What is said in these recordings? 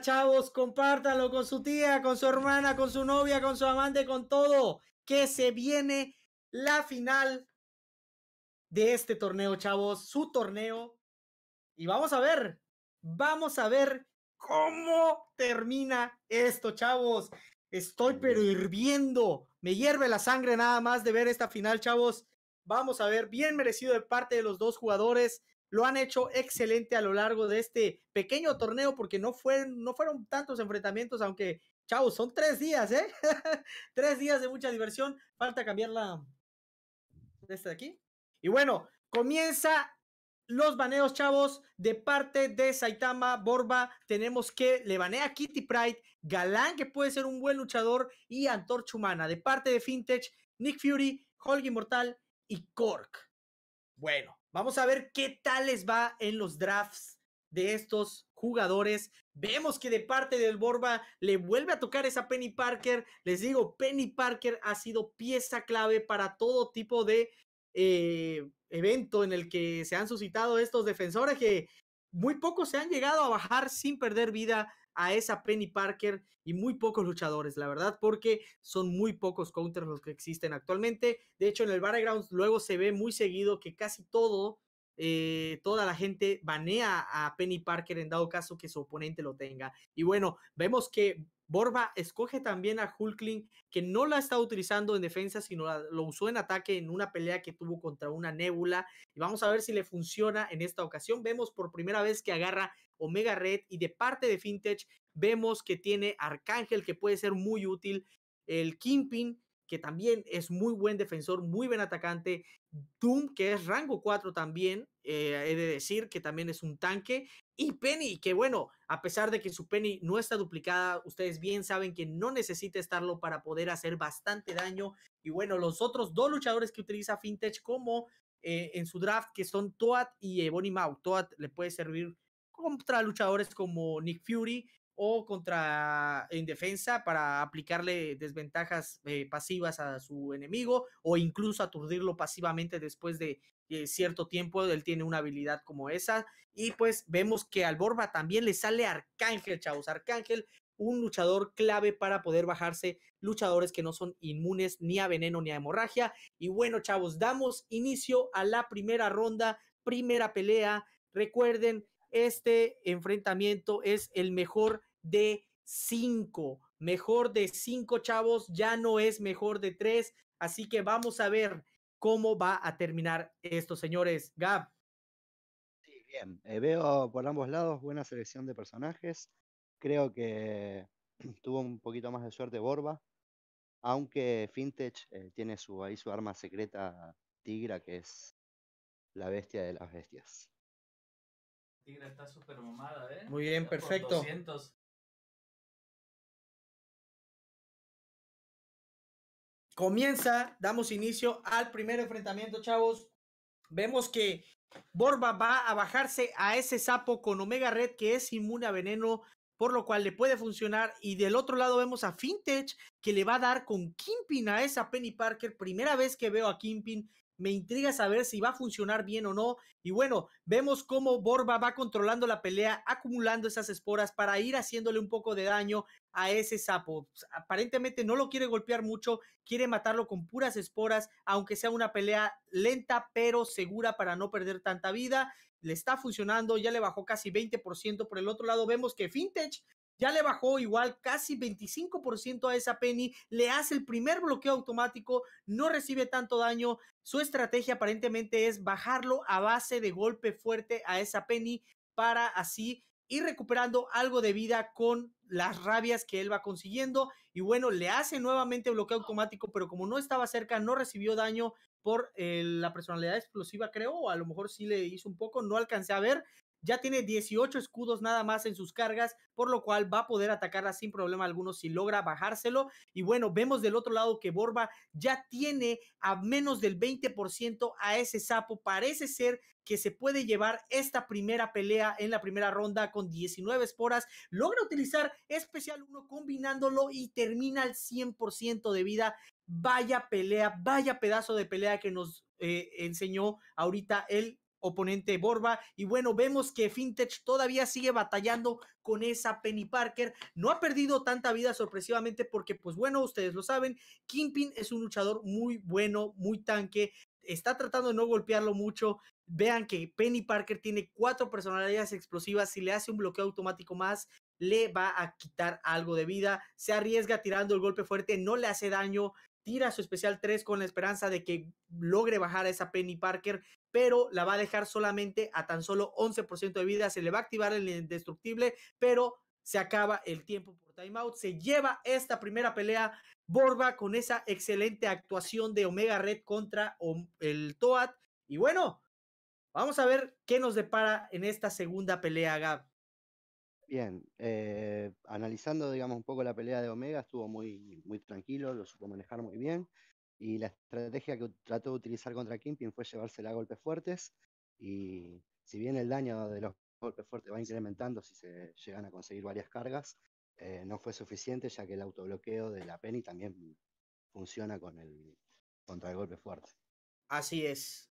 chavos, compártalo con su tía, con su hermana, con su novia, con su amante, con todo. Que se viene la final de este torneo, chavos, su torneo. Y vamos a ver, vamos a ver cómo termina esto, chavos. Estoy pero hirviendo, me hierve la sangre nada más de ver esta final, chavos. Vamos a ver, bien merecido de parte de los dos jugadores lo han hecho excelente a lo largo de este pequeño torneo porque no, no fueron tantos enfrentamientos, aunque, chavos, son tres días, ¿eh? tres días de mucha diversión. Falta cambiar la... Esta de aquí. Y bueno, comienza los baneos, chavos, de parte de Saitama Borba. Tenemos que le banea Kitty Pride, Galán, que puede ser un buen luchador, y Antorcha Humana. De parte de Fintech, Nick Fury, Hulk Mortal y Cork. Bueno, Vamos a ver qué tal les va en los drafts de estos jugadores. Vemos que de parte del Borba le vuelve a tocar esa Penny Parker. Les digo, Penny Parker ha sido pieza clave para todo tipo de eh, evento en el que se han suscitado estos defensores que muy pocos se han llegado a bajar sin perder vida a esa Penny Parker y muy pocos luchadores, la verdad, porque son muy pocos counters los que existen actualmente. De hecho, en el Battlegrounds luego se ve muy seguido que casi todo, eh, toda la gente banea a Penny Parker en dado caso que su oponente lo tenga. Y bueno, vemos que Borba escoge también a Hulkling, que no la está utilizando en defensa, sino lo usó en ataque en una pelea que tuvo contra una nébula. Y vamos a ver si le funciona en esta ocasión. Vemos por primera vez que agarra Omega Red y de parte de Fintech vemos que tiene Arcángel que puede ser muy útil, el Kingpin que también es muy buen defensor, muy buen atacante, Doom que es rango 4 también, eh, he de decir que también es un tanque, y Penny que bueno, a pesar de que su Penny no está duplicada, ustedes bien saben que no necesita estarlo para poder hacer bastante daño, y bueno, los otros dos luchadores que utiliza Fintech como eh, en su draft, que son Toad y Ebony Mau. Toad le puede servir contra luchadores como Nick Fury o contra en defensa para aplicarle desventajas eh, pasivas a su enemigo o incluso aturdirlo pasivamente después de eh, cierto tiempo. Él tiene una habilidad como esa. Y pues vemos que al Borba también le sale Arcángel, chavos. Arcángel, un luchador clave para poder bajarse luchadores que no son inmunes ni a veneno ni a hemorragia. Y bueno, chavos, damos inicio a la primera ronda, primera pelea. Recuerden, este enfrentamiento es el mejor de cinco. Mejor de cinco, chavos, ya no es mejor de tres. Así que vamos a ver cómo va a terminar esto, señores. Gab. Sí, bien. Eh, veo por ambos lados buena selección de personajes. Creo que tuvo un poquito más de suerte Borba, aunque Fintech eh, tiene ahí su arma secreta tigra, que es la bestia de las bestias está súper ¿eh? Muy bien, perfecto. Comienza, damos inicio al primer enfrentamiento, chavos. Vemos que Borba va a bajarse a ese sapo con Omega Red que es inmune a veneno, por lo cual le puede funcionar. Y del otro lado vemos a Fintech que le va a dar con Kimpin a esa Penny Parker. Primera vez que veo a Kimpin me intriga saber si va a funcionar bien o no. Y bueno, vemos cómo Borba va controlando la pelea, acumulando esas esporas para ir haciéndole un poco de daño a ese sapo. Pues, aparentemente no lo quiere golpear mucho, quiere matarlo con puras esporas, aunque sea una pelea lenta pero segura para no perder tanta vida. Le está funcionando, ya le bajó casi 20%. Por el otro lado vemos que Fintech ya le bajó igual casi 25% a esa Penny, le hace el primer bloqueo automático, no recibe tanto daño. Su estrategia aparentemente es bajarlo a base de golpe fuerte a esa Penny para así ir recuperando algo de vida con las rabias que él va consiguiendo. Y bueno, le hace nuevamente bloqueo automático, pero como no estaba cerca, no recibió daño por eh, la personalidad explosiva, creo, o a lo mejor sí le hizo un poco, no alcancé a ver, ya tiene 18 escudos nada más en sus cargas, por lo cual va a poder atacarla sin problema alguno si logra bajárselo. Y bueno, vemos del otro lado que Borba ya tiene a menos del 20% a ese sapo. Parece ser que se puede llevar esta primera pelea en la primera ronda con 19 esporas. Logra utilizar especial 1 combinándolo y termina al 100% de vida. Vaya pelea, vaya pedazo de pelea que nos eh, enseñó ahorita el oponente Borba. Y bueno, vemos que Fintech todavía sigue batallando con esa Penny Parker. No ha perdido tanta vida sorpresivamente porque, pues bueno, ustedes lo saben, Kingpin es un luchador muy bueno, muy tanque. Está tratando de no golpearlo mucho. Vean que Penny Parker tiene cuatro personalidades explosivas. Si le hace un bloqueo automático más, le va a quitar algo de vida. Se arriesga tirando el golpe fuerte, no le hace daño tira su especial 3 con la esperanza de que logre bajar a esa Penny Parker, pero la va a dejar solamente a tan solo 11% de vida, se le va a activar el indestructible, pero se acaba el tiempo por timeout, se lleva esta primera pelea Borba con esa excelente actuación de Omega Red contra el Toad y bueno, vamos a ver qué nos depara en esta segunda pelea, Gab. Bien, eh, analizando, digamos, un poco la pelea de Omega, estuvo muy, muy tranquilo, lo supo manejar muy bien. Y la estrategia que trató de utilizar contra Kimpin fue llevársela a golpes fuertes. Y si bien el daño de los golpes fuertes va incrementando si se llegan a conseguir varias cargas, eh, no fue suficiente, ya que el autobloqueo de la Penny también funciona con el, contra el golpe fuerte. Así es.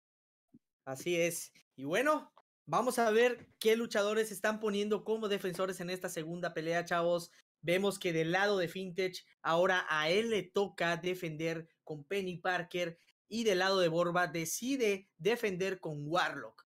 Así es. Y bueno, Vamos a ver qué luchadores están poniendo como defensores en esta segunda pelea, chavos. Vemos que del lado de Fintech, ahora a él le toca defender con Penny Parker y del lado de Borba decide defender con Warlock.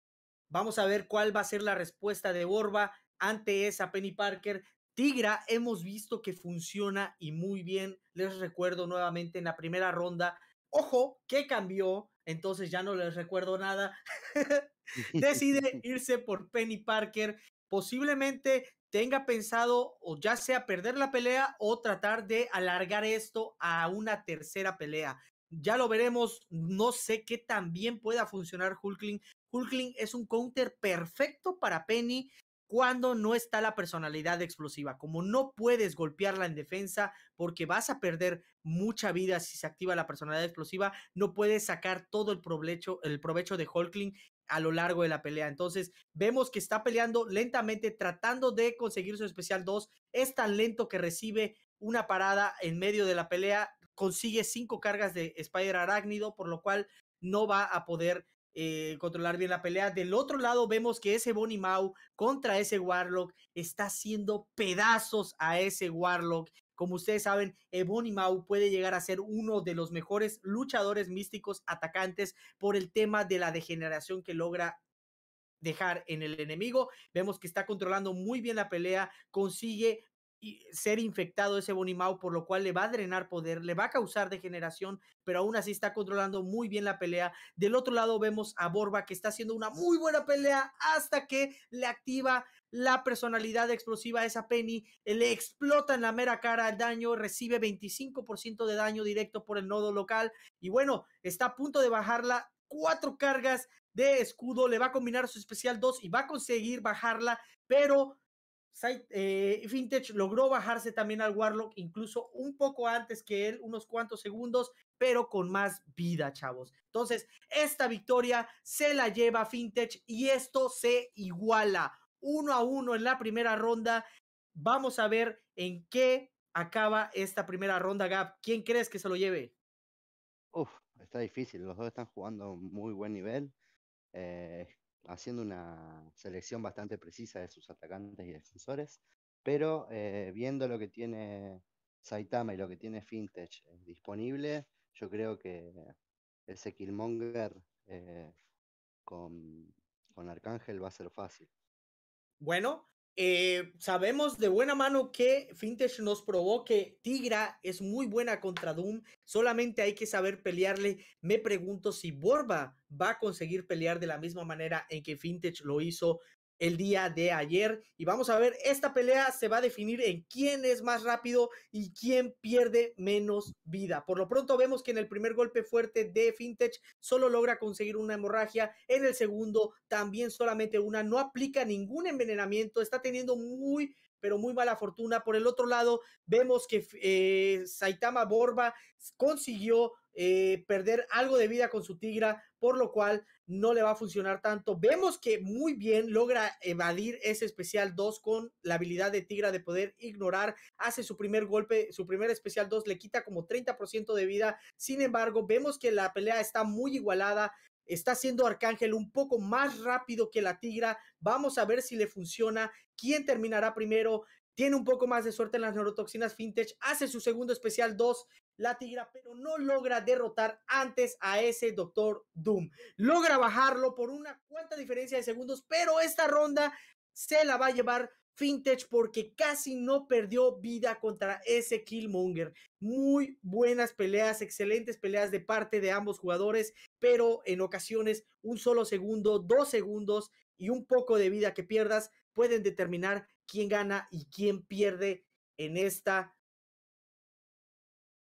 Vamos a ver cuál va a ser la respuesta de Borba ante esa Penny Parker. Tigra hemos visto que funciona y muy bien. Les recuerdo nuevamente en la primera ronda. Ojo, que cambió entonces ya no les recuerdo nada, decide irse por Penny Parker. Posiblemente tenga pensado o ya sea perder la pelea o tratar de alargar esto a una tercera pelea. Ya lo veremos, no sé qué también pueda funcionar Hulkling. Hulkling es un counter perfecto para Penny cuando no está la personalidad explosiva, como no puedes golpearla en defensa porque vas a perder mucha vida si se activa la personalidad explosiva, no puedes sacar todo el provecho, el provecho de Hulkling a lo largo de la pelea. Entonces, vemos que está peleando lentamente, tratando de conseguir su especial 2. Es tan lento que recibe una parada en medio de la pelea, consigue cinco cargas de Spider Arácnido, por lo cual no va a poder eh, controlar bien la pelea. Del otro lado vemos que ese Bonnie Mau contra ese Warlock está haciendo pedazos a ese Warlock. Como ustedes saben, Ebony eh, Mau puede llegar a ser uno de los mejores luchadores místicos atacantes por el tema de la degeneración que logra dejar en el enemigo. Vemos que está controlando muy bien la pelea, consigue y ser infectado ese Bonimau, por lo cual le va a drenar poder, le va a causar degeneración, pero aún así está controlando muy bien la pelea. Del otro lado vemos a Borba que está haciendo una muy buena pelea hasta que le activa la personalidad explosiva a esa Penny, le explota en la mera cara el daño, recibe 25% de daño directo por el nodo local y bueno, está a punto de bajarla cuatro cargas de escudo, le va a combinar su especial 2 y va a conseguir bajarla, pero eh, logró bajarse también al Warlock, incluso un poco antes que él, unos cuantos segundos, pero con más vida, chavos. Entonces, esta victoria se la lleva Fintech y esto se iguala uno a uno en la primera ronda. Vamos a ver en qué acaba esta primera ronda, Gab. ¿Quién crees que se lo lleve? Uf, está difícil. Los dos están jugando muy buen nivel. Eh, haciendo una selección bastante precisa de sus atacantes y defensores, pero eh, viendo lo que tiene Saitama y lo que tiene Fintech eh, disponible, yo creo que ese Killmonger eh, con Arcángel va a ser fácil. Bueno, eh, sabemos de buena mano que Fintech nos probó que Tigra es muy buena contra Doom, solamente hay que saber pelearle. Me pregunto si Borba va a conseguir pelear de la misma manera en que Fintech lo hizo el día de ayer. Y vamos a ver, esta pelea se va a definir en quién es más rápido y quién pierde menos vida. Por lo pronto vemos que en el primer golpe fuerte de Fintech solo logra conseguir una hemorragia, en el segundo también solamente una, no aplica ningún envenenamiento, está teniendo muy pero muy mala fortuna. Por el otro lado, vemos que eh, Saitama Borba consiguió eh, perder algo de vida con su tigra, por lo cual no le va a funcionar tanto. Vemos que muy bien logra evadir ese especial 2 con la habilidad de tigra de poder ignorar, hace su primer golpe, su primer especial 2 le quita como 30% de vida, sin embargo vemos que la pelea está muy igualada, está siendo Arcángel un poco más rápido que la Tigra. Vamos a ver si le funciona. ¿Quién terminará primero? Tiene un poco más de suerte en las neurotoxinas Fintech. Hace su segundo especial 2 la tigra, pero no logra derrotar antes a ese Doctor Doom. Logra bajarlo por una cuanta diferencia de segundos, pero esta ronda se la va a llevar Fintech porque casi no perdió vida contra ese Killmonger. Muy buenas peleas, excelentes peleas de parte de ambos jugadores, pero en ocasiones un solo segundo, dos segundos y un poco de vida que pierdas pueden determinar quién gana y quién pierde en esta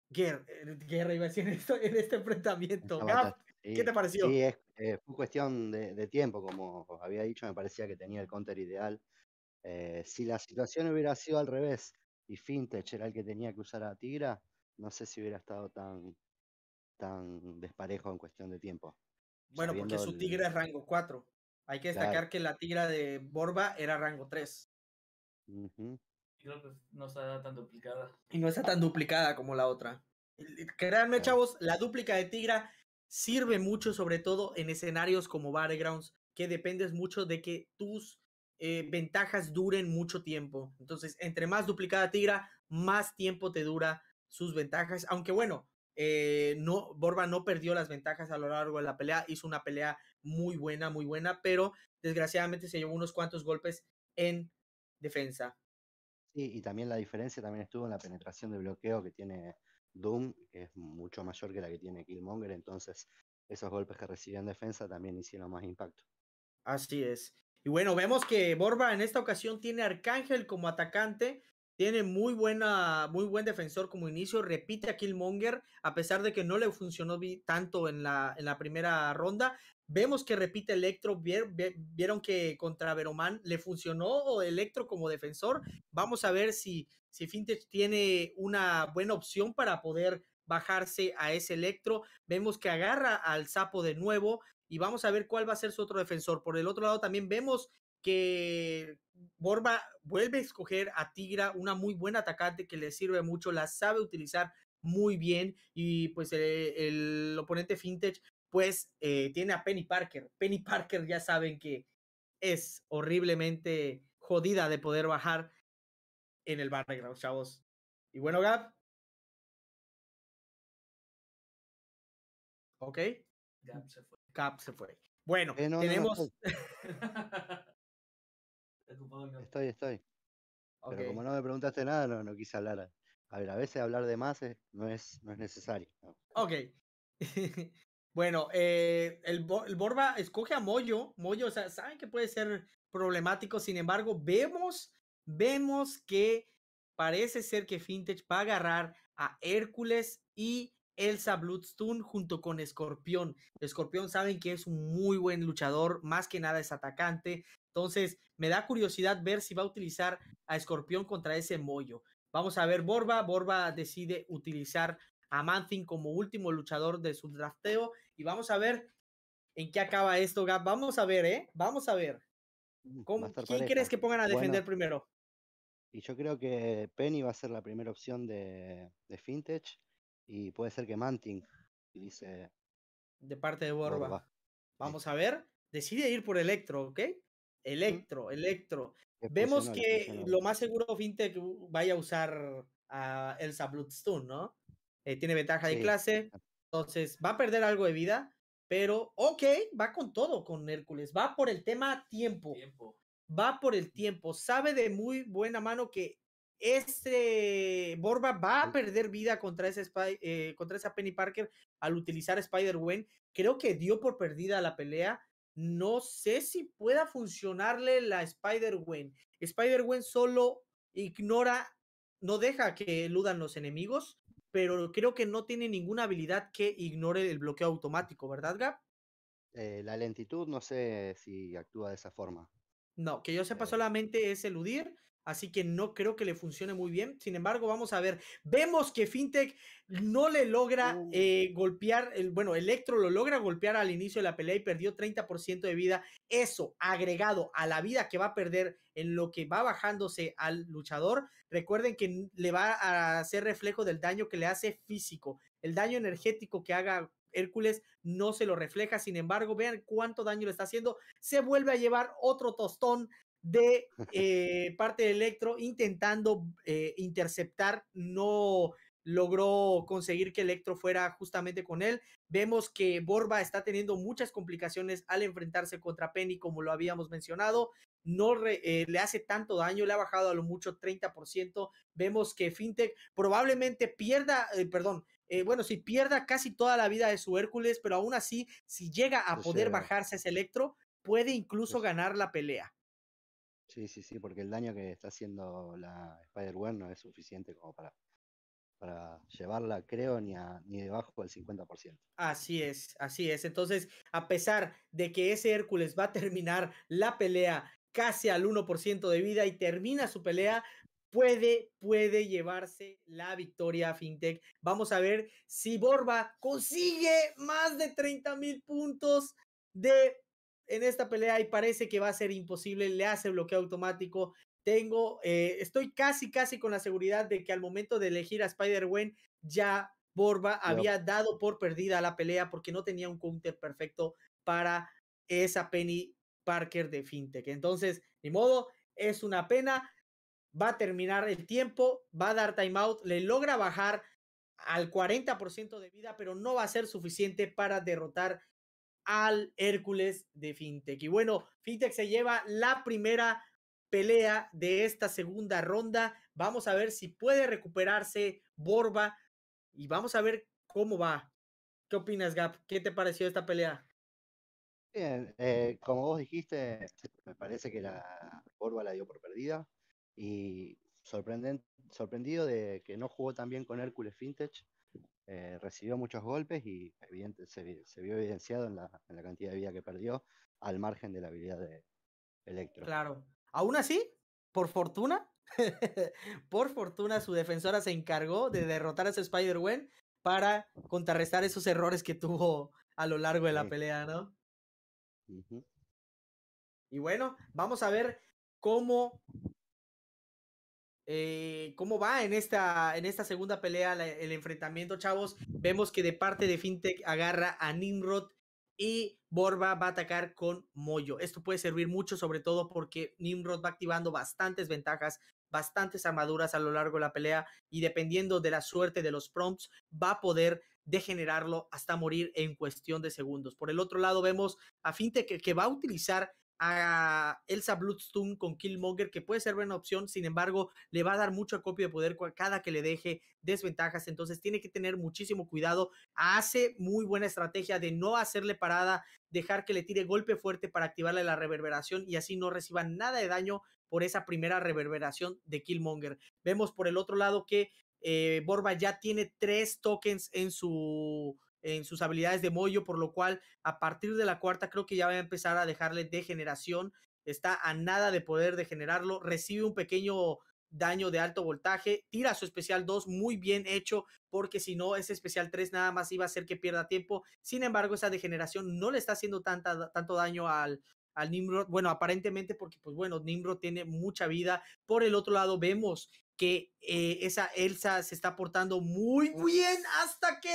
Guerra, eh, Guerra iba a decir en, este enfrentamiento. Ah, ¿Qué te pareció? Sí, es, eh, fue cuestión de, tiempo, como había dicho, me parecía que tenía el counter ideal. Eh, si la situación hubiera sido al revés y Fintech era el que tenía que usar a Tigra, no sé si hubiera estado tan, tan desparejo en cuestión de tiempo. Bueno, porque su Tigra es rango 4. Hay que destacar que la Tigra de Borba era rango 3 no está tan duplicada. Y no está tan duplicada como la otra. Créanme, chavos, la dúplica de Tigra sirve mucho, sobre todo en escenarios como Battlegrounds, que dependes mucho de que tus eh, ventajas duren mucho tiempo. Entonces, entre más duplicada Tigra, más tiempo te dura sus ventajas. Aunque bueno, eh, no, Borba no perdió las ventajas a lo largo de la pelea, hizo una pelea muy buena, muy buena, pero desgraciadamente se llevó unos cuantos golpes en defensa y también la diferencia también estuvo en la penetración de bloqueo que tiene Doom, que es mucho mayor que la que tiene Killmonger, entonces esos golpes que recibió en defensa también hicieron más impacto. Así es. Y bueno, vemos que Borba en esta ocasión tiene Arcángel como atacante, tiene muy, buena, muy buen defensor como inicio, repite a Killmonger, a pesar de que no le funcionó tanto en la, en la primera ronda, Vemos que repite Electro, vieron que contra Veromán le funcionó Electro como defensor. Vamos a ver si, si Fintech tiene una buena opción para poder bajarse a ese Electro. Vemos que agarra al sapo de nuevo y vamos a ver cuál va a ser su otro defensor. Por el otro lado también vemos que Borba vuelve a escoger a Tigra, una muy buena atacante que le sirve mucho, la sabe utilizar muy bien y pues el, eh, el, oponente Fintech pues eh, tiene a Penny Parker. Penny Parker ya saben que es horriblemente jodida de poder bajar en el background, chavos. Y bueno, Gab. Ok. Gap se fue. Bueno, eh, tenemos. estoy, estoy. Pero como no me preguntaste nada, no, no quise hablar. A ver, a veces hablar de más no, es, no es necesario. Ok. Bueno, eh, el, Borba escoge a Moyo. Moyo, o sea, saben que puede ser problemático. Sin embargo, vemos, vemos que parece ser que Fintech va a agarrar a Hércules y Elsa Bloodstone junto con Escorpión. Escorpión saben que es un muy buen luchador, más que nada es atacante. Entonces, me da curiosidad ver si va a utilizar a Escorpión contra ese Moyo. Vamos a ver Borba. Borba decide utilizar a Manthin como último luchador de su drafteo y vamos a ver en qué acaba esto, Gab. Vamos a ver, ¿eh? Vamos a ver. Mm, ¿Quién crees que pongan a defender primero? Y yo creo que Penny va a ser la primera opción de, de Fintech y puede ser que Manting dice De parte de Borba. Vamos a ver. Decide ir por Electro, ¿ok? Electro, Electro. Vemos que lo más seguro Fintech vaya a usar a Elsa Bloodstone, ¿no? Eh, tiene ventaja de clase, entonces, va a perder algo de vida, pero ok, va con todo con Hércules, va por el tema tiempo. Va por el tiempo, sabe de muy buena mano que este Borba va a perder vida contra, ese eh, contra esa Penny Parker al utilizar Spider-Gwen. Creo que dio por perdida la pelea. No sé si pueda funcionarle la Spider-Gwen. Spider-Gwen solo ignora, no deja que eludan los enemigos pero creo que no tiene ninguna habilidad que ignore el bloqueo automático, ¿verdad, Gab? Eh, la lentitud, no sé si actúa de esa forma. No, que yo sepa eh. solamente es eludir, así que no creo que le funcione muy bien. Sin embargo, vamos a ver. Vemos que Fintech no le logra uh. eh, golpear, bueno, Electro lo logra golpear al inicio de la pelea y perdió 30% de vida. Eso agregado a la vida que va a perder en lo que va bajándose al luchador, Recuerden que le va a hacer reflejo del daño que le hace físico. El daño energético que haga Hércules no se lo refleja. Sin embargo, vean cuánto daño le está haciendo. Se vuelve a llevar otro tostón de eh, parte de Electro intentando eh, interceptar. No logró conseguir que Electro fuera justamente con él. Vemos que Borba está teniendo muchas complicaciones al enfrentarse contra Penny, como lo habíamos mencionado no eh, le hace tanto daño, le ha bajado a lo mucho 30%. Vemos que FinTech probablemente pierda, eh, perdón, eh, bueno, si pierda casi toda la vida de su Hércules, pero aún así, si llega a poder bajarse ese Electro, puede incluso ganar la pelea. Sí, sí, sí, porque el daño que está haciendo la Spider-Man no es suficiente como para, para llevarla, creo, ni, a, ni debajo del 50%. Así es, así es. Entonces, a pesar de que ese Hércules va a terminar la pelea casi al 1% de vida y termina su pelea, puede, puede llevarse la victoria a FinTech. Vamos a ver si Borba consigue más de 30 mil puntos de en esta pelea y parece que va a ser imposible, le hace bloqueo automático. Tengo, eh, estoy casi, casi con la seguridad de que al momento de elegir a Spider-Wen ya Borba había dado por perdida la pelea porque no tenía un counter perfecto para esa Penny Parker de FinTech. Entonces, ni modo, es una pena. Va a terminar el tiempo, va a dar timeout, le logra bajar al 40% de vida, pero no va a ser suficiente para derrotar al Hércules de FinTech. Y bueno, FinTech se lleva la primera pelea de esta segunda ronda. Vamos a ver si puede recuperarse Borba y vamos a ver cómo va. ¿Qué opinas, Gap? ¿Qué te pareció esta pelea? Bien, eh, como vos dijiste, me parece que la Borba la dio por perdida y sorprendido de que no jugó tan bien con Hércules Fintech, eh, recibió muchos golpes y evidente, se, vio evidenciado en la, cantidad de vida que perdió al margen de la habilidad de Electro. Claro, aún así, por fortuna, por fortuna su defensora se encargó de derrotar a ese Spider-Wen para contrarrestar esos errores que tuvo a lo largo de la pelea, ¿no? Y bueno, vamos a ver cómo, eh, cómo va en esta, en esta segunda pelea el enfrentamiento, chavos. Vemos que de parte de Fintech agarra a Nimrod y Borba va a atacar con Moyo. Esto puede servir mucho, sobre todo porque Nimrod va activando bastantes ventajas, bastantes armaduras a lo largo de la pelea y dependiendo de la suerte de los prompts, va a poder Degenerarlo generarlo hasta morir en cuestión de segundos. Por el otro lado, vemos a Fintech que, que va a utilizar a Elsa Bloodstone con Killmonger, que puede ser buena opción, sin embargo, le va a dar mucho acopio de poder cada que le deje desventajas, entonces tiene que tener muchísimo cuidado. Hace muy buena estrategia de no hacerle parada, dejar que le tire golpe fuerte para activarle la reverberación y así no reciba nada de daño por esa primera reverberación de Killmonger. Vemos por el otro lado que eh, Borba ya tiene tres tokens en, su, en sus habilidades de mollo, por lo cual a partir de la cuarta creo que ya va a empezar a dejarle degeneración. Está a nada de poder degenerarlo. Recibe un pequeño daño de alto voltaje. Tira su especial 2 muy bien hecho, porque si no, ese especial 3 nada más iba a hacer que pierda tiempo. Sin embargo, esa degeneración no le está haciendo tanta, tanto daño al, al Nimrod, bueno, aparentemente porque, pues bueno, Nimrod tiene mucha vida. Por el otro lado, vemos que eh, esa Elsa se está portando muy bien hasta que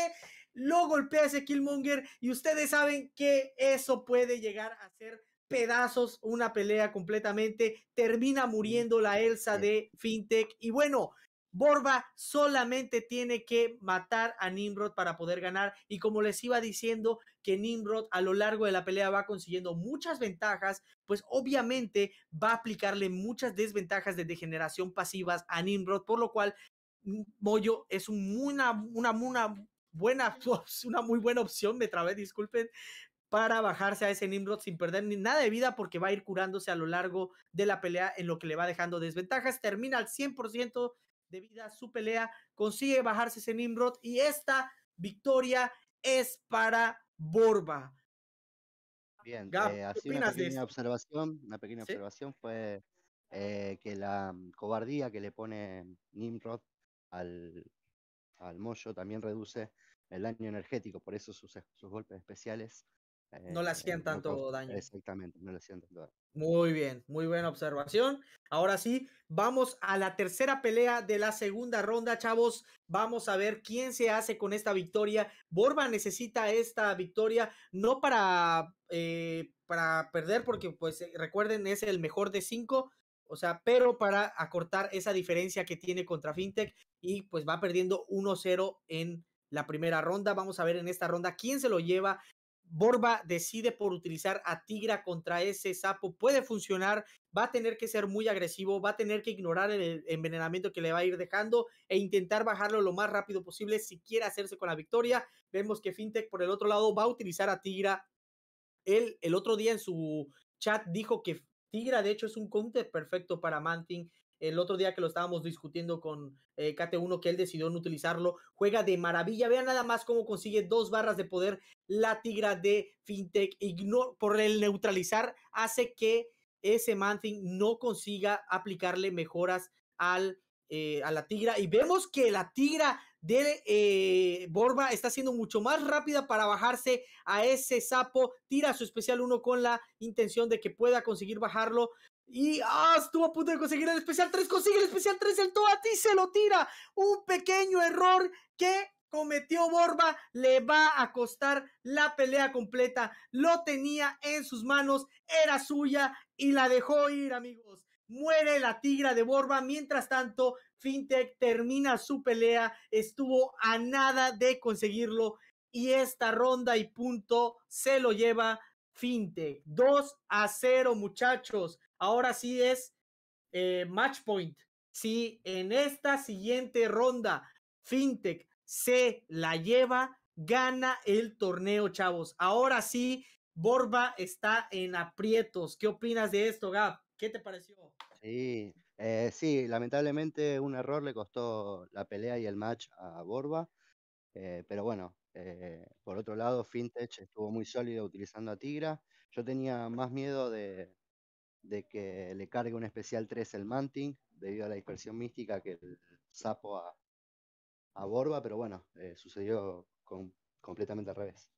lo golpea ese Killmonger y ustedes saben que eso puede llegar a ser pedazos, una pelea completamente, termina muriendo la Elsa de FinTech y bueno, Borba solamente tiene que matar a Nimrod para poder ganar. Y como les iba diciendo, que Nimrod a lo largo de la pelea va consiguiendo muchas ventajas, pues obviamente va a aplicarle muchas desventajas de degeneración pasivas a Nimrod, por lo cual mm, Moyo es una, una buena, una muy buena opción, me trabé, disculpen, para bajarse a ese Nimrod sin perder ni nada de vida porque va a ir curándose a lo largo de la pelea en lo que le va dejando desventajas. Termina al 100% debido a su pelea, consigue bajarse ese Nimrod y esta victoria es para Borba. Bien, eh, una pequeña observación, una pequeña observación fue eh, que la mm, cobardía que le pone Nimrod al, al Moyo también reduce el daño energético, por eso sus, sus golpes especiales eh, no le hacían tanto daño. Exactamente, no le hacían tanto daño. Muy bien, muy buena observación. Ahora sí, vamos a la tercera pelea de la segunda ronda, chavos. Vamos a ver quién se hace con esta victoria. Borba necesita esta victoria, no para, eh, para perder, porque pues eh, recuerden, es el mejor de cinco. O sea, pero para acortar esa diferencia que tiene contra FinTech y pues va perdiendo 1-0 en la primera ronda. Vamos a ver en esta ronda quién se lo lleva, Borba decide por utilizar a Tigra contra ese sapo, puede funcionar, va a tener que ser muy agresivo, va a tener que ignorar el envenenamiento que le va a ir dejando e intentar bajarlo lo más rápido posible si quiere hacerse con la victoria. Vemos que Fintech por el otro lado va a utilizar a Tigra. Él el otro día en su chat dijo que Tigra de hecho es un counter perfecto para Manting el otro día que lo estábamos discutiendo con eh, KT1, que él decidió no utilizarlo, juega de maravilla. Vean nada más cómo consigue dos barras de poder la tigra de FinTech. por el neutralizar, hace que ese Manting no consiga aplicarle mejoras al, eh, a la tigra. Y vemos que la tigra de eh, Borba está siendo mucho más rápida para bajarse a ese sapo. Tira su especial 1 con la intención de que pueda conseguir bajarlo, y ah, estuvo a punto de conseguir el especial 3, consigue el especial 3, el ti se lo tira. Un pequeño error que cometió Borba le va a costar la pelea completa. Lo tenía en sus manos, era suya y la dejó ir, amigos. Muere la tigra de Borba. Mientras tanto, Fintech termina su pelea. Estuvo a nada de conseguirlo. Y esta ronda y punto se lo lleva Fintech. 2 a 0, muchachos ahora sí es matchpoint. Eh, match point. Si en esta siguiente ronda FinTech se la lleva, gana el torneo, chavos. Ahora sí, Borba está en aprietos. ¿Qué opinas de esto, Gab? ¿Qué te pareció? Sí, eh, sí, lamentablemente un error le costó la pelea y el match a Borba. Eh, pero bueno, por otro lado, Fintech estuvo muy sólido utilizando a Tigra. Yo tenía más miedo de, de que le cargue un especial 3 el Manting, debido a la dispersión mística que el sapo a, Borba, pero bueno, eh, sucedió completamente al revés.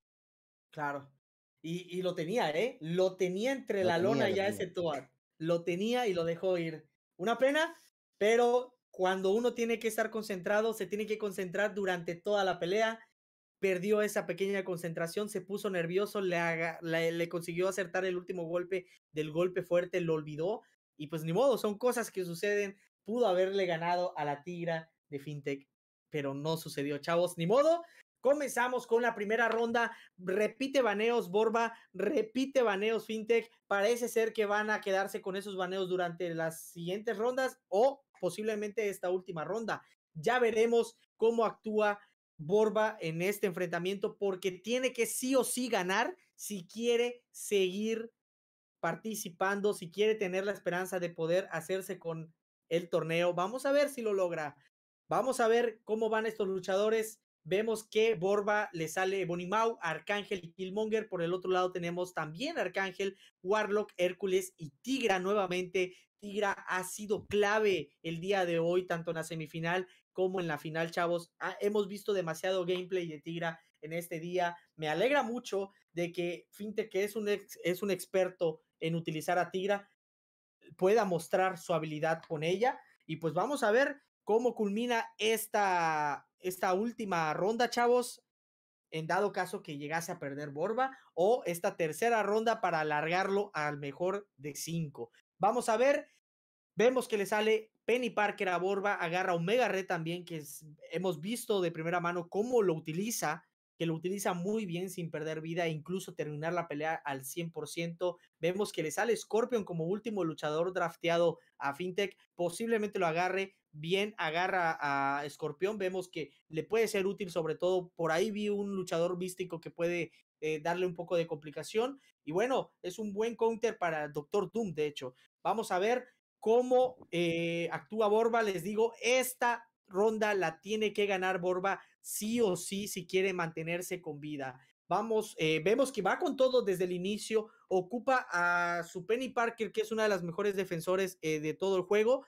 Claro. Y, lo tenía, ¿eh? Lo tenía entre la lona ya ese Toad. Lo tenía y lo dejó ir. Una pena, pero cuando uno tiene que estar concentrado, se tiene que concentrar durante toda la pelea perdió esa pequeña concentración, se puso nervioso, le, le, consiguió acertar el último golpe del golpe fuerte, lo olvidó y pues ni modo, son cosas que suceden. Pudo haberle ganado a la tigra de FinTech, pero no sucedió, chavos, ni modo. Comenzamos con la primera ronda. Repite baneos, Borba. Repite baneos, FinTech. Parece ser que van a quedarse con esos baneos durante las siguientes rondas o posiblemente esta última ronda. Ya veremos cómo actúa Borba en este enfrentamiento porque tiene que sí o sí ganar si quiere seguir participando, si quiere tener la esperanza de poder hacerse con el torneo. Vamos a ver si lo logra. Vamos a ver cómo van estos luchadores. Vemos que Borba le sale Bonimau, Arcángel y Killmonger. Por el otro lado tenemos también Arcángel, Warlock, Hércules y Tigra nuevamente. Tigra ha sido clave el día de hoy, tanto en la semifinal como en la final, chavos. Ah, hemos visto demasiado gameplay de Tigra en este día. Me alegra mucho de que Fintech, que es un, es un experto en utilizar a Tigra, pueda mostrar su habilidad con ella. Y pues vamos a ver cómo culmina esta, esta última ronda, chavos, en dado caso que llegase a perder Borba, o esta tercera ronda para alargarlo al mejor de cinco. Vamos a ver, vemos que le sale Penny Parker a Borba, agarra un Omega Red también, que hemos visto de primera mano cómo lo utiliza, que lo utiliza muy bien sin perder vida e incluso terminar la pelea al 100%. Vemos que le sale Scorpion como último luchador drafteado a Fintech, posiblemente lo agarre bien, agarra a Scorpion, vemos que le puede ser útil sobre todo, por ahí vi un luchador místico que puede eh, darle un poco de complicación y bueno, es un buen counter para Doctor Doom, de hecho. Vamos a ver, cómo eh, actúa Borba, les digo, esta ronda la tiene que ganar Borba sí o sí si quiere mantenerse con vida. Vamos, eh, vemos que va con todo desde el inicio, ocupa a su Penny Parker, que es una de las mejores defensores eh, de todo el juego,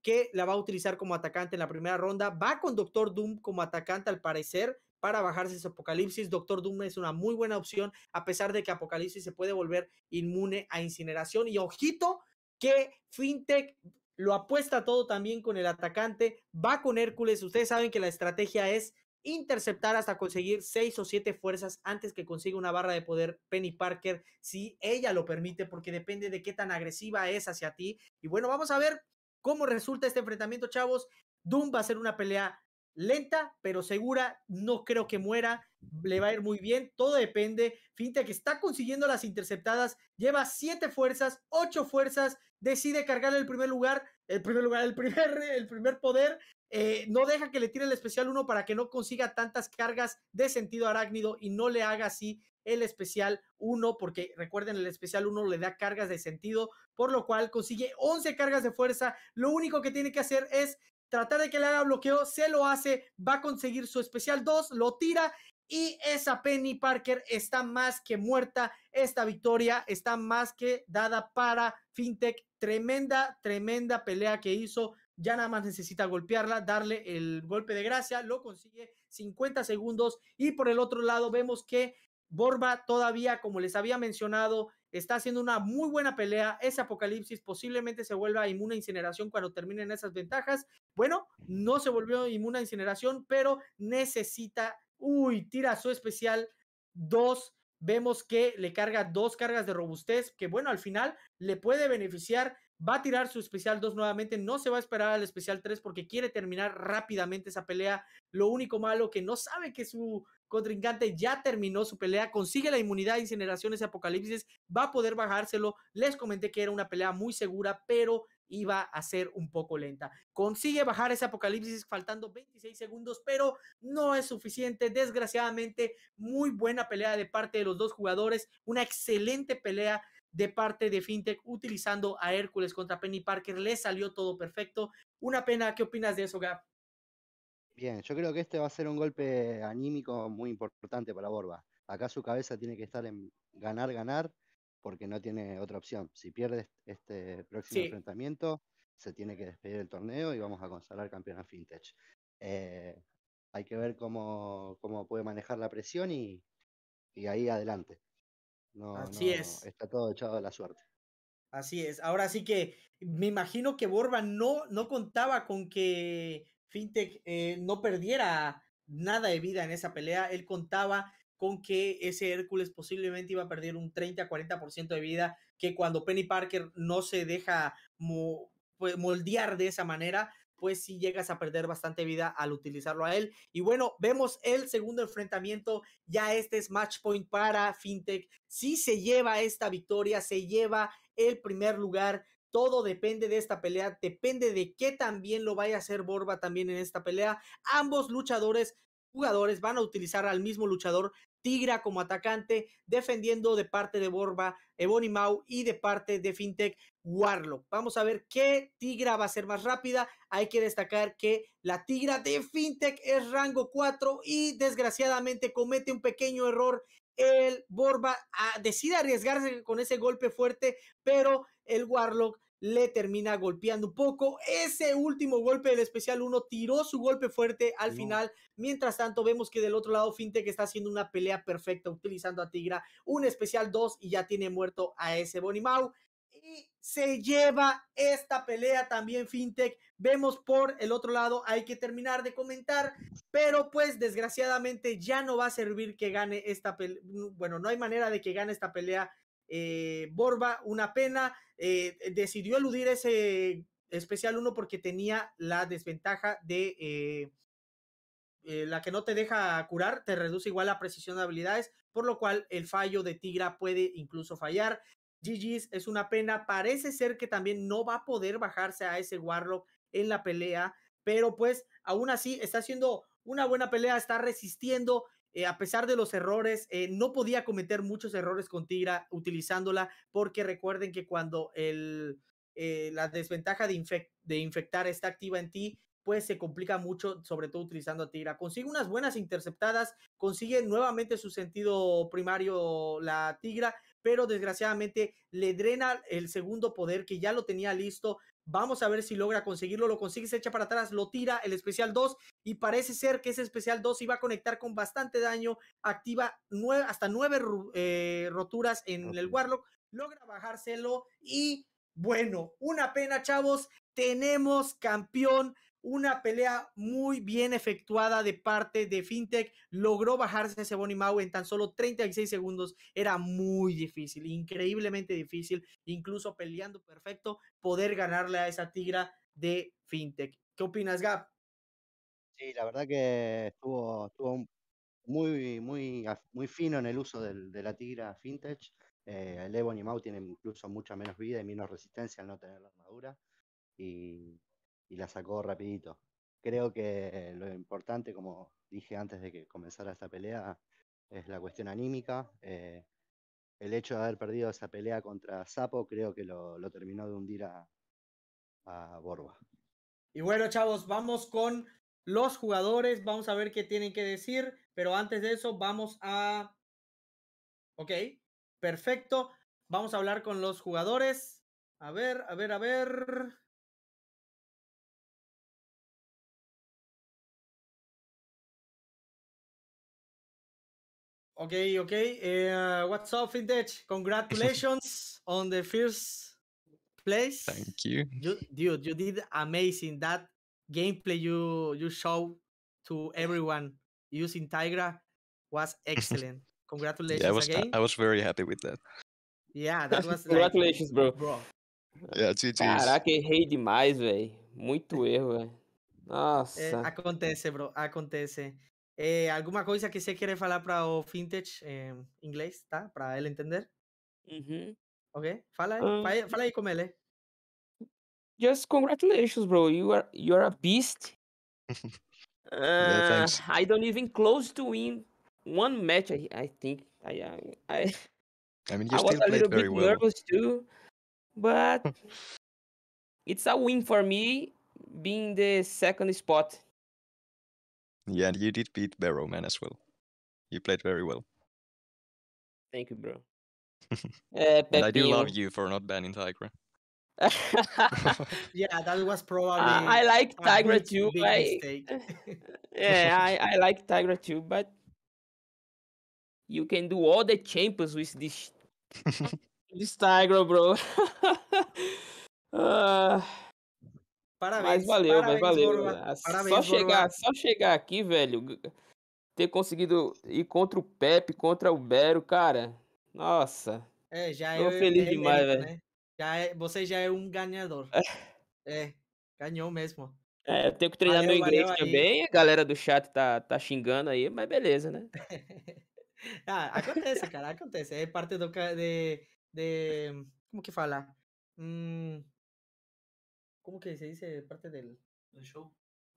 que la va a utilizar como atacante en la primera ronda. Va con Doctor Doom como atacante al parecer para bajarse su Apocalipsis. Doctor Doom es una muy buena opción, a pesar de que Apocalipsis se puede volver inmune a incineración. Y ojito, que FinTech lo apuesta todo también con el atacante, va con Hércules, ustedes saben que la estrategia es interceptar hasta conseguir seis o siete fuerzas antes que consiga una barra de poder Penny Parker, si ella lo permite, porque depende de qué tan agresiva es hacia ti. Y bueno, vamos a ver cómo resulta este enfrentamiento, chavos. Doom va a ser una pelea lenta pero segura, no creo que muera, le va a ir muy bien, todo depende. que está consiguiendo las interceptadas, lleva siete fuerzas, ocho fuerzas, decide cargarle el primer lugar, el primer lugar, el primer, el primer poder, eh, no deja que le tire el especial 1 para que no consiga tantas cargas de sentido arácnido y no le haga así el especial 1, porque recuerden, el especial 1 le da cargas de sentido, por lo cual consigue 11 cargas de fuerza. Lo único que tiene que hacer es tratar de que le haga bloqueo, se lo hace, va a conseguir su especial 2, lo tira y esa Penny Parker está más que muerta. Esta victoria está más que dada para FinTech. Tremenda, tremenda pelea que hizo. Ya nada más necesita golpearla, darle el golpe de gracia, lo consigue 50 segundos. Y por el otro lado vemos que Borba todavía, como les había mencionado, está haciendo una muy buena pelea. Ese apocalipsis posiblemente se vuelva inmune a incineración cuando terminen esas ventajas. Bueno, no se volvió inmune a incineración, pero necesita, uy, tira su especial 2, Vemos que le carga dos cargas de robustez, que bueno, al final le puede beneficiar. Va a tirar su especial 2 nuevamente, no se va a esperar al especial 3 porque quiere terminar rápidamente esa pelea. Lo único malo que no sabe que su contrincante ya terminó su pelea, consigue la inmunidad de incineraciones apocalipsis, va a poder bajárselo. Les comenté que era una pelea muy segura, pero iba a ser un poco lenta. Consigue bajar ese apocalipsis faltando 26 segundos, pero no es suficiente. Desgraciadamente, muy buena pelea de parte de los dos jugadores, una excelente pelea de parte de FinTech utilizando a Hércules contra Penny Parker. Le salió todo perfecto. Una pena, ¿qué opinas de eso, Gab? Bien, yo creo que este va a ser un golpe anímico muy importante para Borba. Acá su cabeza tiene que estar en ganar, ganar, porque no tiene otra opción. Si pierde este próximo enfrentamiento, se tiene que despedir del torneo y vamos a consolar campeona a Fintech. Eh, hay que ver cómo, cómo, puede manejar la presión y, ahí adelante. Así es. Está todo echado de la suerte. Así es. Ahora sí que me imagino que Borba no, no contaba con que Fintech eh, no perdiera nada de vida en esa pelea. Él contaba con que ese Hércules posiblemente iba a perder un 30-40% de vida, que cuando Penny Parker no se deja pues, moldear de esa manera, pues sí llegas a perder bastante vida al utilizarlo a él. Y bueno, vemos el segundo enfrentamiento, ya este es match point para FinTech. Si se lleva esta victoria, se lleva el primer lugar todo depende de esta pelea, depende de qué también lo vaya a hacer Borba también en esta pelea. Ambos luchadores, jugadores, van a utilizar al mismo luchador Tigra como atacante, defendiendo de parte de Borba, Ebony Mau y de parte de Fintech Warlock. Vamos a ver qué Tigra va a ser más rápida. Hay que destacar que la Tigra de Fintech es rango 4 y desgraciadamente comete un pequeño error el Borba ah, decide arriesgarse con ese golpe fuerte, pero el Warlock le termina golpeando un poco. Ese último golpe del especial 1 tiró su golpe fuerte al final. Mientras tanto, vemos que del otro lado Fintech está haciendo una pelea perfecta utilizando a Tigra. Un especial 2 y ya tiene muerto a ese Mau, Y se lleva esta pelea también FinTech. Vemos por el otro lado, hay que terminar de comentar, pero pues desgraciadamente ya no va a servir que gane esta pelea. Bueno, no hay manera de que gane esta pelea eh, Borba, una pena. Eh, decidió eludir ese especial 1 porque tenía la desventaja de... Eh, la que no te deja curar, te reduce igual la precisión de habilidades, por lo cual el fallo de Tigra puede incluso fallar. GG's, es una pena. Parece ser que también no va a poder bajarse a ese Warlock en la pelea, pero pues aún así está haciendo una buena pelea, está resistiendo. Eh, a pesar de los errores, eh, no podía cometer muchos errores con Tigra utilizándola, porque recuerden que cuando el, eh, la desventaja de, de infectar está activa en ti, pues se complica mucho, sobre todo utilizando a Tigra. Consigue unas buenas interceptadas, consigue nuevamente su sentido primario la Tigra pero desgraciadamente le drena el segundo poder que ya lo tenía listo. Vamos a ver si logra conseguirlo. Lo consigue, se echa para atrás, lo tira el especial 2 y parece ser que ese especial 2 iba a conectar con bastante daño. Activa hasta nueve eh, roturas en el Warlock. Logra bajárselo y bueno, una pena, chavos. Tenemos campeón una pelea muy bien efectuada de parte de Fintech. Logró bajarse ese Bonnie Mau en tan solo 36 segundos. Era muy difícil, increíblemente difícil, incluso peleando perfecto, poder ganarle a esa tigra de Fintech. ¿Qué opinas, Gab? Sí, la verdad que estuvo, muy, muy, muy fino en el uso de la tigra Fintech. Eh, el Ebony Mau tiene incluso mucha menos vida y menos resistencia al no tener la armadura. Y y la sacó rapidito. Creo que lo importante, como dije antes de que comenzara esta pelea, es la cuestión anímica. Eh, el hecho de haber perdido esa pelea contra Sapo creo que lo, terminó de hundir a Borba. Y bueno, chavos, vamos con los jugadores, vamos a ver qué tienen que decir, pero antes de eso vamos a... Ok, perfecto. Vamos a hablar con los jugadores. A ver, a ver, a ver. Okay, okay. Uh, what's up, Vintage? Congratulations on the first place. Thank you. you. Dude, you did amazing. That gameplay you you showed to everyone using Tigra was excellent. Congratulations yeah, I was, again. I was very happy with that. Yeah, that was Congratulations, like, bro. bro. Yeah, GG. Caraca, errei demais, velho. Muito erro, velho. Nossa. É, acontece, bro. Acontece. É, eh, alguma coisa que você quer falar para o vintage em inglês, tá? Para ele entender? Uhum. Ok? Fala, eh, aí, ah. um, fala aí com ele. Just congratulations, bro. You are you are a beast. uh, yeah, ah, I don't even close to win one match. I, I think I I. I mean, you I still played very well. I was a little bit nervous too, but it's a win for me being the second spot Yeah, and you did beat Barrow Man as well. You played very well. Thank you, bro. uh, and I do love you for not banning Tigra. yeah, that was probably. Uh, I like Tigra too. I... yeah, I, I like Tigra too, but you can do all the champions with this this Tigra, bro. uh... Parabéns. Mas valeu, parabéns, mas valeu. Ah, parabéns, só, chegar, só chegar aqui, velho, ter conseguido ir contra o Pepe, contra o Bero, cara. Nossa. É, já Tô é, feliz é, demais, é, velho. Né? Já é, você já é um ganhador. É, é ganhou mesmo. É, eu tenho que treinar valeu, meu inglês também. Aí. A galera do chat tá, tá xingando aí, mas beleza, né? ah, acontece, cara, acontece. É parte do. De, de, como que fala? Hum, como que se dice? Parte del, do show?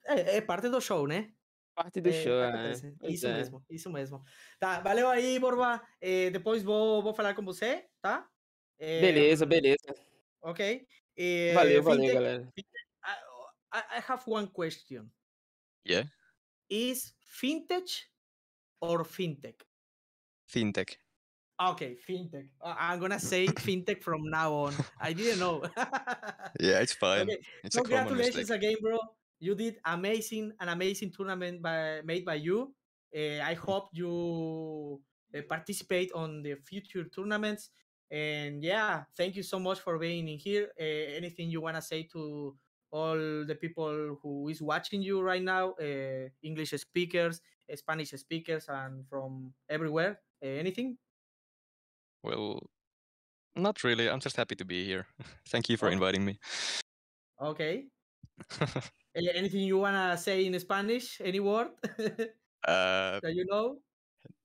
É, é parte do show, né? Parte do é, eh, show, né? Isso ah, é. mesmo, isso mesmo. Tá, valeu aí, Borba. É, depois vou, vou falar com você, tá? beleza, beleza. Ok. valeu, valeu, galera. Fintech, ah, oh, I, I have one question. Yeah? Is fintech or fintech? Fintech. Okay, fintech. Uh, I'm gonna say fintech from now on. I didn't know. yeah, it's fine. Okay. It's congratulations again, bro. You did amazing, an amazing tournament by, made by you. Uh, I hope you uh, participate on the future tournaments. And yeah, thank you so much for being in here. Uh, anything you wanna say to all the people who is watching you right now, English speakers, Spanish speakers, and from everywhere? anything? Well, not really. I'm just happy to be here. Thank you for okay. Oh. inviting me. Okay. Anything you wanna say in Spanish? Any word uh, that you know?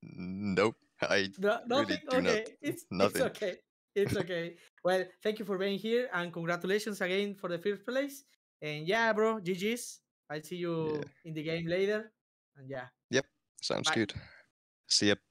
Nope. I no, nothing. Really okay. Not, it's, nothing. it's okay. It's okay. well, thank you for being here and congratulations again for the first place. And yeah, bro, GG's. I'll see you yeah. in the game later. And yeah. Yep. Sounds Bye. good. See ya.